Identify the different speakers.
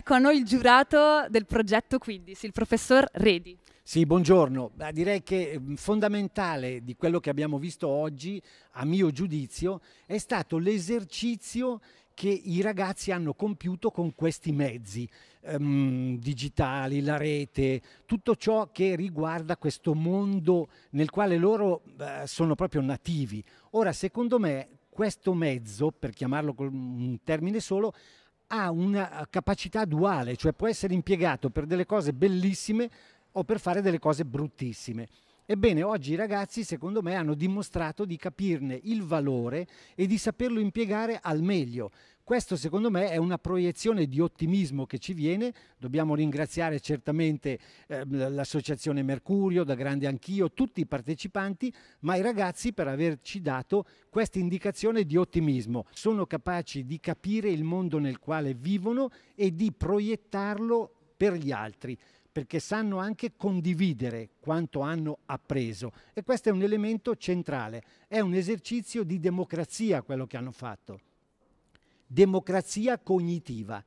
Speaker 1: Ecco a noi il giurato del progetto Quindis, il professor Redi. Sì, buongiorno. Direi che ehm, fondamentale di quello che abbiamo visto oggi, a mio giudizio, è stato l'esercizio che i ragazzi hanno compiuto con questi mezzi ehm, digitali, la rete, tutto ciò che riguarda questo mondo nel quale loro eh, sono proprio nativi. Ora, secondo me, questo mezzo, per chiamarlo con un termine solo, ha una eh, capacità duale, cioè può essere impiegato per delle cose bellissime o per fare delle cose bruttissime. Ebbene, oggi i ragazzi, secondo me, hanno dimostrato di capirne il valore e di saperlo impiegare al meglio. Questo secondo me è una proiezione di ottimismo che ci viene, dobbiamo ringraziare certamente eh, l'associazione Mercurio, da grande anch'io, tutti i partecipanti, ma i ragazzi per averci dato questa indicazione di ottimismo. Sono capaci di capire il mondo nel quale vivono e di proiettarlo per gli altri perché sanno anche condividere quanto hanno appreso e questo è un elemento centrale, è un esercizio di democrazia quello che hanno fatto, democrazia cognitiva.